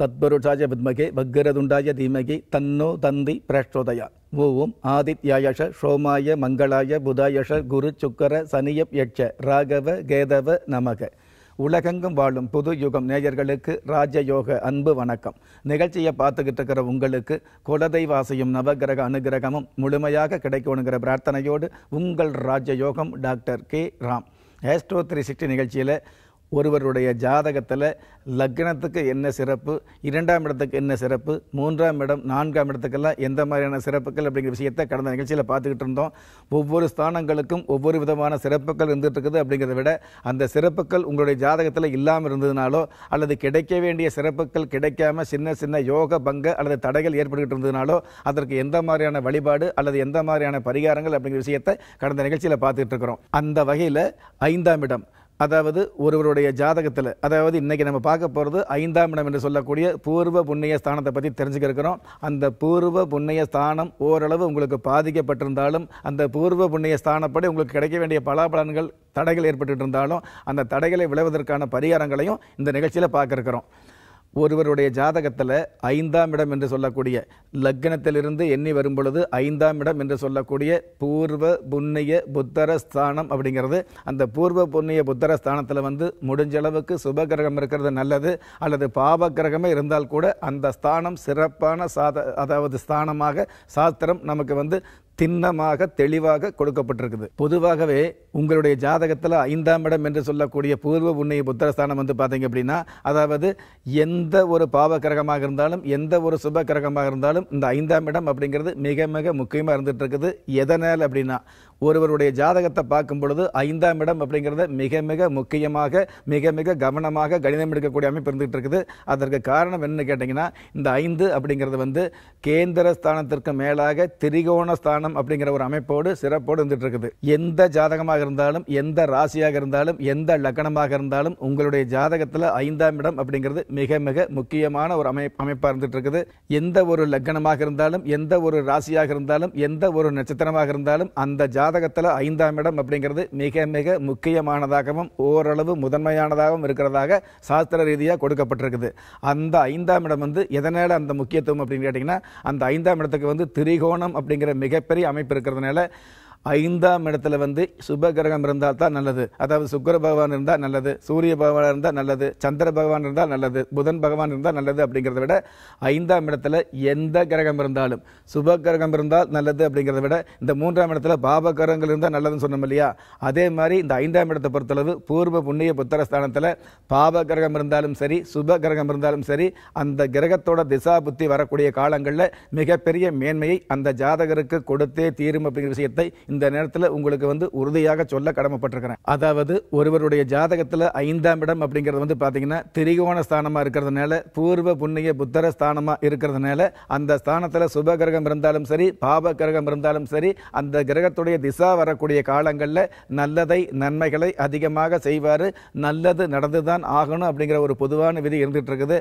தத்பருஷாய வித்மகே பக்ரதுண்டாய தீமகி தன்னோ தந்தி பிரஷ்டோதயா ஓம் ஆதித்யாயஷ சோமாய மங்களாய புதாயஷ குரு சுக்கர சனியப் யட்ச ராகவ கேதவ நமக உலகெங்கும் வாழும் புது யுகம் நேயர்களுக்கு ராஜயோக அன்பு வணக்கம் நிகழ்ச்சியை பார்த்துக்கிட்டு இருக்கிற உங்களுக்கு குலதெய்வாசையும் நவகிரக அனுகிரகமும் முழுமையாக கிடைக்கணுங்கிற பிரார்த்தனையோடு உங்கள் ராஜயோகம் doctor K Ram astro three sixty நிகழ்ச்சியில் ஒருவருடைய ஜாதகத்தில் லக்னத்துக்கு என்ன சிறப்பு இரண்டாம் இடத்துக்கு என்ன சிறப்பு மூன்றாம் இடம் நான்காம் இடத்துக்கெல்லாம் எந்த மாதிரியான சிறப்புகள் அப்படிங்கிற விஷயத்தை கடந்த நிகழ்ச்சியில் பார்த்துக்கிட்டு இருந்தோம் ஒவ்வொரு ஸ்தானங்களுக்கும் ஒவ்வொரு விதமான சிறப்புகள் இருந்துகிட்டு இருக்குது அப்படிங்கிறத விட அந்த சிறப்புகள் உங்களுடைய ஜாதகத்தில் இல்லாமல் இருந்ததுனாலோ அல்லது கிடைக்க வேண்டிய சிறப்புகள் கிடைக்காம சின்ன சின்ன யோக பங்கு அல்லது தடைகள் ஏற்பட்டுக்கிட்டு இருந்ததுனாலோ அதற்கு எந்த மாதிரியான வழிபாடு அல்லது எந்த மாதிரியான பரிகாரங்கள் அப்படிங்கிற விஷயத்தை கடந்த நிகழ்ச்சியில் பார்த்துக்கிட்டு இருக்கிறோம் அந்த வகையில் ஐந்தாம் இடம் அதாவது ஒருவருடைய ஜாதகத்தில் அதாவது இன்றைக்கி நம்ம பார்க்க போகிறது ஐந்தாம் இடம் என்று சொல்லக்கூடிய பூர்வ புண்ணிய ஸ்தானத்தை பற்றி தெரிஞ்சுக்க அந்த பூர்வ புண்ணிய ஸ்தானம் ஓரளவு உங்களுக்கு பாதிக்கப்பட்டிருந்தாலும் அந்த பூர்வ புண்ணிய ஸ்தானப்படி உங்களுக்கு கிடைக்க வேண்டிய பலாபலன்கள் தடைகள் ஏற்பட்டு இருந்தாலும் அந்த தடைகளை விளைவதற்கான பரிகாரங்களையும் இந்த நிகழ்ச்சியில் பார்க்க இருக்கிறோம் ஒருவருடைய ஜாதகத்தில் ஐந்தாம் இடம் என்று சொல்லக்கூடிய லக்னத்திலிருந்து எண்ணி வரும் பொழுது ஐந்தாம் இடம் என்று சொல்லக்கூடிய பூர்வ புண்ணிய புத்தர ஸ்தானம் அப்படிங்கிறது அந்த பூர்வ புண்ணிய புத்தர ஸ்தானத்தில் வந்து முடிஞ்ச அளவுக்கு சுப கிரகம் இருக்கிறது நல்லது அல்லது பாவ கிரகமே இருந்தால் கூட அந்த ஸ்தானம் சிறப்பான சாத அதாவது ஸ்தானமாக சாஸ்திரம் நமக்கு வந்து திண்ணமாக தெளிவாக கொடுக்கப்பட்டிருக்குது பொதுவாகவே உங்களுடைய ஜாதகத்தில் ஐந்தாம் இடம் என்று சொல்லக்கூடிய பூர்வ புண்ணிய புத்திரஸ்தானம் வந்து பார்த்தீங்க அப்படின்னா அதாவது எந்த ஒரு பாவ கிரகமாக இருந்தாலும் எந்த ஒரு சுப கிரகமாக இருந்தாலும் இந்த ஐந்தாம் இடம் அப்படிங்கிறது மிக மிக முக்கியமாக இருந்துகிட்டு இருக்குது எதனால் அப்படின்னா ஒருவருடைய ஜாதகத்தை பார்க்கும் பொழுது ஐந்தாம் இடம் அப்படிங்கிறத மிக மிக முக்கியமாக மிக மிக கவனமாக கணிதம் எடுக்கக்கூடிய அமைப்பு இருந்துகிட்டு இருக்குது அதற்கு காரணம் என்னன்னு கேட்டிங்கன்னா இந்த ஐந்து அப்படிங்கிறது வந்து கேந்திர ஸ்தானத்திற்கு மேலாக திரிகோண ஸ்தானம் அப்படிங்கிற ஒரு அமைப்போடு சிறப்போடு இருந்துகிட்டு இருக்குது எந்த ஜாதகமாக இருந்தாலும் எந்த ராசியாக இருந்தாலும் எந்த லக்கணமாக இருந்தாலும் உங்களுடைய ஜாதகத்தில் ஐந்தாம் இடம் அப்படிங்கிறது மிக மிக முக்கியமான ஒரு அமை அமைப்பாக இருந்துகிட்டு இருக்குது எந்த ஒரு லக்கணமாக இருந்தாலும் எந்த ஒரு ராசியாக இருந்தாலும் எந்த ஒரு நட்சத்திரமாக இருந்தாலும் அந்த ஜா ஜாதகத்தில் ஐந்தாம் இடம் அப்படிங்கிறது மிக மிக முக்கியமானதாகவும் ஓரளவு முதன்மையானதாகவும் இருக்கிறதாக சாஸ்திர ரீதியாக கொடுக்கப்பட்டிருக்குது அந்த ஐந்தாம் இடம் வந்து எதனால் அந்த முக்கியத்துவம் அப்படின்னு கேட்டிங்கன்னா அந்த ஐந்தாம் இடத்துக்கு வந்து திரிகோணம் அப்படிங்கிற மிகப்பெரிய அமைப்பு இருக்கிறதுனால ஐந்தாம் இடத்துல வந்து சுப கிரகம் இருந்தால் தான் நல்லது அதாவது சுக்கர பகவான் இருந்தால் நல்லது சூரிய பகவான் இருந்தால் நல்லது சந்திர பகவான் இருந்தால் நல்லது புதன் பகவான் இருந்தால் நல்லது அப்படிங்கிறத விட ஐந்தாம் இடத்துல எந்த கிரகம் இருந்தாலும் சுப கிரகம் இருந்தால் நல்லது அப்படிங்கிறத விட இந்த மூன்றாம் இடத்துல பாப கிரகங்கள் இருந்தால் நல்லதுன்னு சொன்னோம் இல்லையா அதே மாதிரி இந்த ஐந்தாம் இடத்தை பொறுத்தளவு பூர்வ புண்ணிய புத்திர ஸ்தானத்தில் பாப கிரகம் இருந்தாலும் சரி சுப கிரகம் இருந்தாலும் சரி அந்த கிரகத்தோட திசா புத்தி வரக்கூடிய காலங்களில் மிகப்பெரிய மேன்மையை அந்த ஜாதகருக்கு கொடுத்தே தீரும் அப்படிங்கிற விஷயத்தை இந்த நேரத்தில் உங்களுக்கு வந்து உறுதியாக சொல்ல கடமைப்பட்டிருக்கிறேன் அதாவது ஒருவருடைய ஜாதகத்தில் ஐந்தாம் இடம் அப்படிங்கிறது வந்து பார்த்தீங்கன்னா திரிகோண ஸ்தானமாக இருக்கிறதுனால பூர்வ புண்ணிய புத்தர ஸ்தானமாக இருக்கிறதுனால அந்த ஸ்தானத்தில் சுப கிரகம் இருந்தாலும் சரி பாப கிரகம் இருந்தாலும் சரி அந்த கிரகத்துடைய திசா வரக்கூடிய காலங்களில் நல்லதை நன்மைகளை அதிகமாக செய்வார் நல்லது நடந்து தான் ஆகணும் அப்படிங்கிற ஒரு பொதுவான விதி இருந்துகிட்டு இருக்குது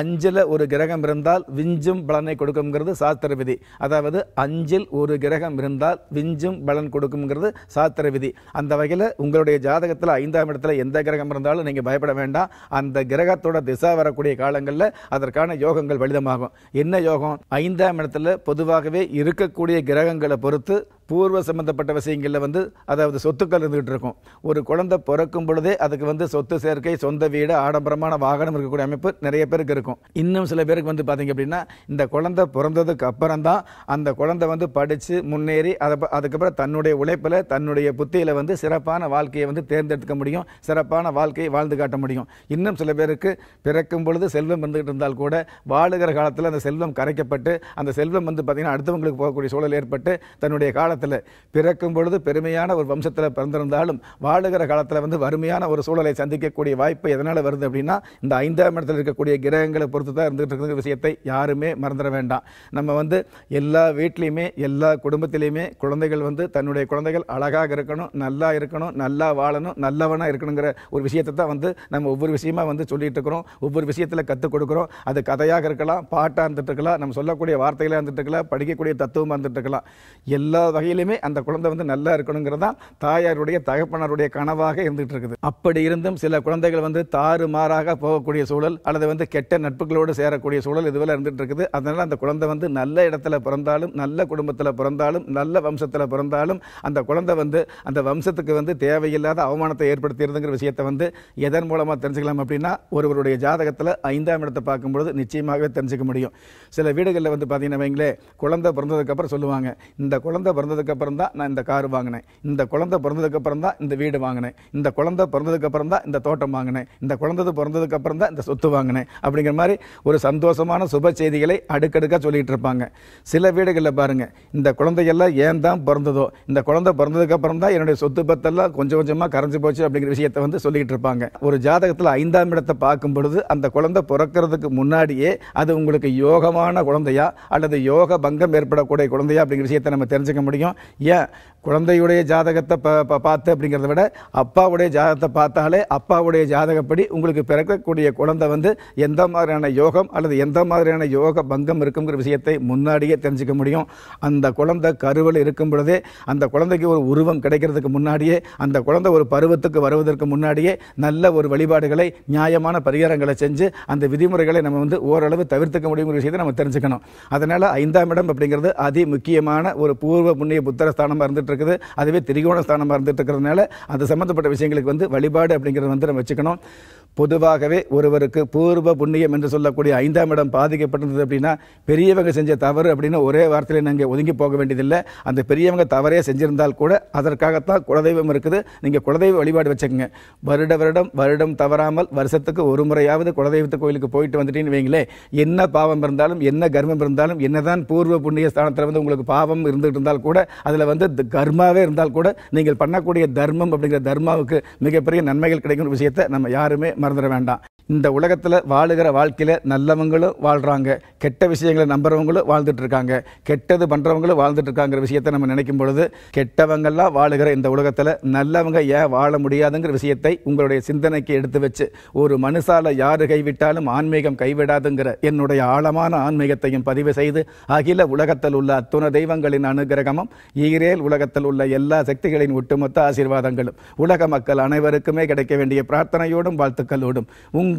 அஞ்சில் ஒரு கிரகம் இருந்தால் விஞ்சும் பலனை கொடுக்குங்கிறது சாஸ்திர விதி அதாவது அஞ்சில் ஒரு கிரகம் இருந்தால் விஞ்சும் பலன் கொடுக்குங்கிறது சாத்திர விதி அந்த வகையில் உங்களுடைய ஜாதகத்தில் ஐந்தாம் இடத்துல எந்த கிரகம் இருந்தாலும் நீங்கள் பயப்பட வேண்டாம் அந்த கிரகத்தோட திசா வரக்கூடிய காலங்களில் அதற்கான யோகங்கள் வலிதமாகும் என்ன யோகம் ஐந்தாம் இடத்துல பொதுவாகவே இருக்கக்கூடிய கிரகங்களை பொறுத்து பூர்வ சம்மந்தப்பட்ட விஷயங்களில் வந்து அதாவது சொத்துக்கள் இருந்துகிட்டு இருக்கும் ஒரு குழந்தை பிறக்கும் பொழுதே அதுக்கு வந்து சொத்து சேர்க்கை சொந்த வீடு ஆடம்பரமான வாகனம் இருக்கக்கூடிய அமைப்பு நிறைய பேருக்கு இருக்கும் இன்னும் சில பேருக்கு வந்து பார்த்தீங்க அப்படின்னா இந்த குழந்தை பிறந்ததுக்கு அப்புறம் தான் அந்த குழந்தை வந்து படித்து முன்னேறி அதை அதுக்கப்புறம் தன்னுடைய உழைப்பில் தன்னுடைய புத்தியில் வந்து சிறப்பான வாழ்க்கையை வந்து தேர்ந்தெடுக்க முடியும் சிறப்பான வாழ்க்கையை வாழ்ந்து காட்ட முடியும் இன்னும் சில பேருக்கு பிறக்கும் பொழுது செல்வம் இருந்துகிட்டு இருந்தால் கூட வாழுகிற காலத்தில் அந்த செல்வம் கரைக்கப்பட்டு அந்த செல்வம் வந்து பார்த்திங்கன்னா அடுத்தவங்களுக்கு போகக்கூடிய சூழல் ஏற்பட்டு தன்னுடைய காலத்தை காலத்தில் பிறக்கும் பொழுது பெருமையான ஒரு வம்சத்தில் பிறந்திருந்தாலும் வாழுகிற காலத்தில் வந்து வறுமையான ஒரு சூழலை சந்திக்கக்கூடிய வாய்ப்பு எதனால் வருது அப்படின்னா இந்த ஐந்தாம் இடத்தில் இருக்கக்கூடிய கிரகங்களை பொறுத்து தான் இருந்துகிட்டு இருக்கிற விஷயத்தை யாருமே மறந்துட வேண்டாம் நம்ம வந்து எல்லா வீட்லேயுமே எல்லா குடும்பத்திலையுமே குழந்தைகள் வந்து தன்னுடைய குழந்தைகள் அழகாக இருக்கணும் நல்லா இருக்கணும் நல்லா வாழணும் நல்லவனாக இருக்கணுங்கிற ஒரு விஷயத்தை தான் வந்து நம்ம ஒவ்வொரு விஷயமா வந்து சொல்லிட்டு இருக்கிறோம் ஒவ்வொரு விஷயத்தில் கற்றுக் கொடுக்குறோம் அது கதையாக இருக்கலாம் பாட்டாக இருந்துட்டு இருக்கலாம் நம்ம சொல்லக்கூடிய வார்த்தைகளாக இருந்துட்டு இருக்கலாம் படிக்கக்கூடிய தத்துவமாக இருந்துட்டு இருக்கலாம் எல்லா வகை வகையிலுமே அந்த குழந்தை வந்து நல்லா இருக்கணுங்கிறது தான் தாயாருடைய தகப்பனாருடைய கனவாக இருந்துகிட்டு இருக்குது அப்படி இருந்தும் சில குழந்தைகள் வந்து தாறு மாறாக போகக்கூடிய சூழல் அல்லது வந்து கெட்ட நட்புகளோடு சேரக்கூடிய சூழல் இதுவெல்லாம் இருந்துட்டு இருக்குது அதனால் அந்த குழந்தை வந்து நல்ல இடத்துல பிறந்தாலும் நல்ல குடும்பத்தில் பிறந்தாலும் நல்ல வம்சத்தில் பிறந்தாலும் அந்த குழந்தை வந்து அந்த வம்சத்துக்கு வந்து தேவையில்லாத அவமானத்தை ஏற்படுத்தியிருந்துங்கிற விஷயத்தை வந்து எதன் மூலமாக தெரிஞ்சுக்கலாம் அப்படின்னா ஒருவருடைய ஜாதகத்தில் ஐந்தாம் இடத்தை பார்க்கும்பொழுது நிச்சயமாகவே தெரிஞ்சுக்க முடியும் சில வீடுகளில் வந்து பார்த்தீங்கன்னா வைங்களே குழந்தை பிறந்ததுக்கப்புறம் சொல்லுவாங்க இந்த குழந்தை பிறந்தது பிறந்ததுக்கப்புறம் தான் நான் இந்த கார் வாங்கினேன் இந்த குழந்தை பிறந்ததுக்கப்புறம் தான் இந்த வீடு வாங்கினேன் இந்த குழந்தை பிறந்ததுக்கப்புறம் தான் இந்த தோட்டம் வாங்கினேன் இந்த குழந்தை பிறந்ததுக்கப்புறம் தான் இந்த சொத்து வாங்கினேன் அப்படிங்கிற மாதிரி ஒரு சந்தோஷமான சுப செய்திகளை அடுக்கடுக்காக சொல்லிகிட்டு இருப்பாங்க சில வீடுகளில் பாருங்கள் இந்த குழந்தையெல்லாம் ஏன் தான் பிறந்ததோ இந்த குழந்தை பிறந்ததுக்கப்புறம் தான் என்னுடைய சொத்து பத்தெல்லாம் கொஞ்சம் கொஞ்சமாக கரைஞ்சி போச்சு அப்படிங்கிற விஷயத்தை வந்து சொல்லிகிட்டு இருப்பாங்க ஒரு ஜாதகத்தில் ஐந்தாம் இடத்தை பார்க்கும் பொழுது அந்த குழந்தை பிறக்கிறதுக்கு முன்னாடியே அது உங்களுக்கு யோகமான குழந்தையா அல்லது யோக பங்கம் ஏற்படக்கூடிய குழந்தையா அப்படிங்கிற விஷயத்தை நம்ம தெரிஞ்சுக்க முடியும் முடியும் ஏன் குழந்தையுடைய ஜாதகத்தை ப பார்த்து அப்படிங்கிறத விட அப்பாவுடைய ஜாதகத்தை பார்த்தாலே அப்பாவுடைய ஜாதகப்படி உங்களுக்கு பிறக்கக்கூடிய குழந்தை வந்து எந்த மாதிரியான யோகம் அல்லது எந்த மாதிரியான யோக பங்கம் இருக்குங்கிற விஷயத்தை முன்னாடியே தெரிஞ்சுக்க முடியும் அந்த குழந்தை கருவில் இருக்கும் பொழுதே அந்த குழந்தைக்கு ஒரு உருவம் கிடைக்கிறதுக்கு முன்னாடியே அந்த குழந்தை ஒரு பருவத்துக்கு வருவதற்கு முன்னாடியே நல்ல ஒரு வழிபாடுகளை நியாயமான பரிகாரங்களை செஞ்சு அந்த விதிமுறைகளை நம்ம வந்து ஓரளவு தவிர்த்துக்க முடியுங்கிற விஷயத்தை நம்ம தெரிஞ்சுக்கணும் அதனால் ஐந்தாம் இடம் அப்படிங்கிறது அதி முக்கியமான ஒரு பூர்வ முன் புண்ணிய புத்தர ஸ்தானமாக இருந்துட்டு இருக்குது அதுவே திரிகோண ஸ்தானமாக இருந்துட்டு இருக்கிறதுனால அது சம்மந்தப்பட்ட விஷயங்களுக்கு வந்து வழிபாடு அப்படிங்கிறது வந்து நம்ம வச்சுக்கணும் பொதுவாகவே ஒருவருக்கு பூர்வ புண்ணியம் என்று சொல்லக்கூடிய ஐந்தாம் இடம் பாதிக்கப்பட்டிருந்தது அப்படின்னா பெரியவங்க செஞ்ச தவறு அப்படின்னு ஒரே வார்த்தையில் நாங்கள் ஒதுங்கி போக வேண்டியதில்லை அந்த பெரியவங்க தவறே செஞ்சிருந்தால் கூட அதற்காகத்தான் குலதெய்வம் இருக்குது நீங்கள் குலதெய்வ வழிபாடு வச்சுக்கோங்க வருட வருடம் வருடம் தவறாமல் வருஷத்துக்கு ஒரு முறையாவது குலதெய்வத்து கோயிலுக்கு போயிட்டு வந்துட்டீங்கன்னு வைங்களே என்ன பாவம் இருந்தாலும் என்ன கர்மம் இருந்தாலும் என்னதான் பூர்வ புண்ணிய ஸ்தானத்தில் வந்து உங்களுக்கு பாவம் இருந்துகிட்டு இருந்தால் கூட அதில் வந்து கர்மாவே இருந்தால் கூட நீங்கள் பண்ணக்கூடிய தர்மம் அப்படிங்கிற தர்மாவுக்கு மிகப்பெரிய நன்மைகள் கிடைக்கும் விஷயத்தை நம்ம யாருமே മറന്നിട വേണ്ട இந்த உலகத்தில் வாழுகிற வாழ்க்கையில் நல்லவங்களும் வாழ்கிறாங்க கெட்ட விஷயங்களை நம்புறவங்களும் வாழ்ந்துட்டுருக்காங்க கெட்டது பண்ணுறவங்களும் வாழ்ந்துட்டுருக்காங்கிற விஷயத்தை நம்ம நினைக்கும் பொழுது கெட்டவங்கள்லாம் வாழுகிற இந்த உலகத்தில் நல்லவங்க ஏன் வாழ முடியாதுங்கிற விஷயத்தை உங்களுடைய சிந்தனைக்கு எடுத்து வச்சு ஒரு மனுஷால யார் கைவிட்டாலும் ஆன்மீகம் கைவிடாதுங்கிற என்னுடைய ஆழமான ஆன்மீகத்தையும் பதிவு செய்து அகில உலகத்தில் உள்ள அத்துண தெய்வங்களின் அனுகிரகமும் ஈரேல் உலகத்தில் உள்ள எல்லா சக்திகளின் ஒட்டுமொத்த ஆசீர்வாதங்களும் உலக மக்கள் அனைவருக்குமே கிடைக்க வேண்டிய பிரார்த்தனையோடும் வாழ்த்துக்களோடும் உங்கள்